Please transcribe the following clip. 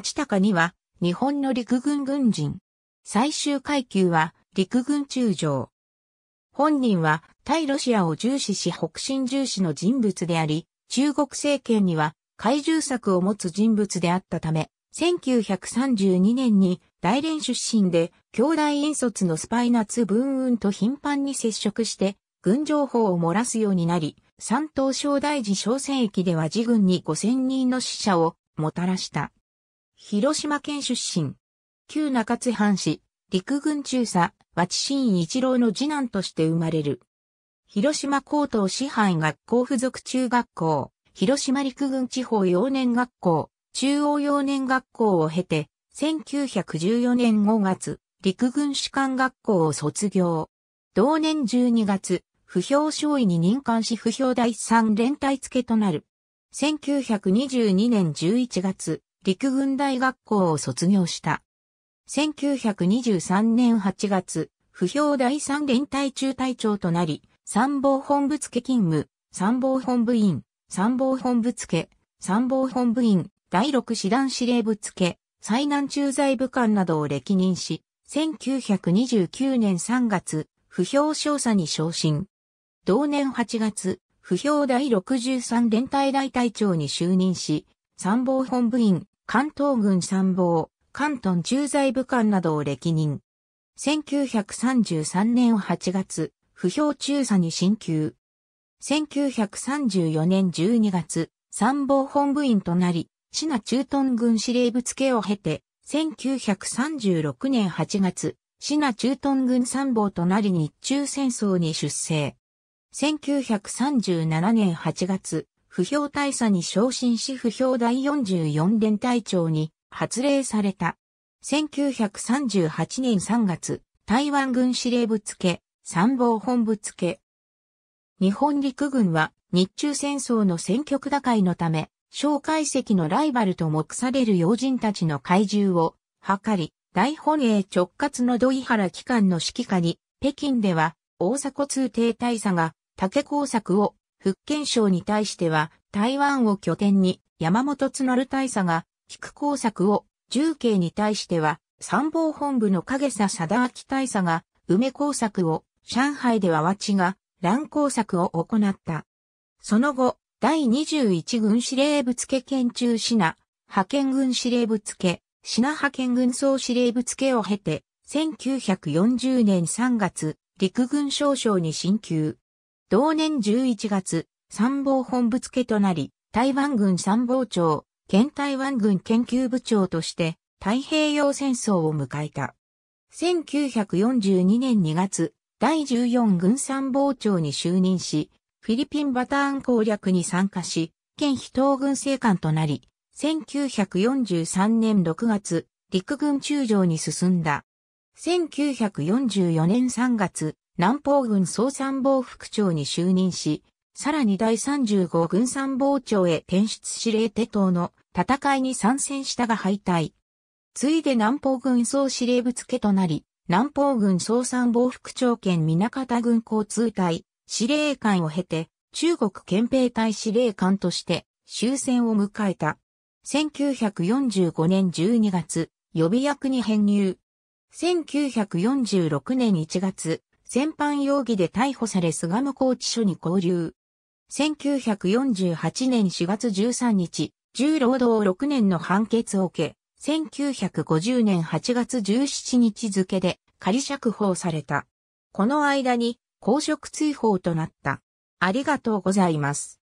ちた高には、日本の陸軍軍人。最終階級は、陸軍中将。本人は、対ロシアを重視し北進重視の人物であり、中国政権には、怪獣策を持つ人物であったため、1932年に大連出身で、兄弟引率のスパイナツ文運と頻繁に接触して、軍情報を漏らすようになり、山東省大寺小戦駅では自軍に5000人の死者をもたらした。広島県出身。旧中津藩士、陸軍中佐、和知新一郎の次男として生まれる。広島高等師範学校附属中学校、広島陸軍地方幼年学校、中央幼年学校を経て、1914年5月、陸軍士官学校を卒業。同年12月、不評少尉に任官し不評第3連隊付となる。1922年11月、陸軍大学校を卒業した。1923年8月、不評第三連隊中隊長となり、参謀本部付勤務、参謀本部員、参謀本部付、参謀本部員、第6師団司令部付、災難駐在部官などを歴任し、1929年3月、不評少佐に昇進。同年8月、不評第63連隊大隊長に就任し、参謀本部員、関東軍参謀、関東駐在部官などを歴任。1933年8月、不評中佐に進級。1934年12月、参謀本部員となり、シナ駐屯軍司令部付けを経て、1936年8月、シナ駐屯軍参謀となり日中戦争に出征。1937年8月、不評大佐に昇進し不評第44連隊長に発令された。1938年3月、台湾軍司令部付、参謀本部付。日本陸軍は日中戦争の戦局打開のため、蒋介石のライバルと目される要人たちの怪獣を図り、大本営直轄の土井原機関の指揮下に、北京では大迫通帝大佐が竹工作を福建省に対しては、台湾を拠点に山本津大佐が、菊工作を、重慶に対しては、参謀本部の影佐貞明大佐が、梅工作を、上海では和地が、乱工作を行った。その後、第21軍司令部付県中品、派遣軍司令部付、品派遣軍総司令部付を経て、1940年3月、陸軍少将に進級。同年11月、参謀本部付となり、台湾軍参謀長、県台湾軍研究部長として太平洋戦争を迎えた。1942年2月、第14軍参謀長に就任し、フィリピンバターン攻略に参加し、県非東軍政官となり、1943年6月、陸軍中将に進んだ。1944年3月、南方軍総参謀副長に就任し、さらに第35軍参謀長へ転出司令手等の戦いに参戦したが敗退。ついで南方軍総司令部付となり、南方軍総参謀副長兼南方軍交通隊司令官を経て、中国憲兵隊司令官として終戦を迎えた。1945年12月、予備役に編入。1946年1月、戦犯容疑で逮捕され菅向拘置所に拘留。1948年4月13日、重労働6年の判決を受け、1950年8月17日付で仮釈放された。この間に公職追放となった。ありがとうございます。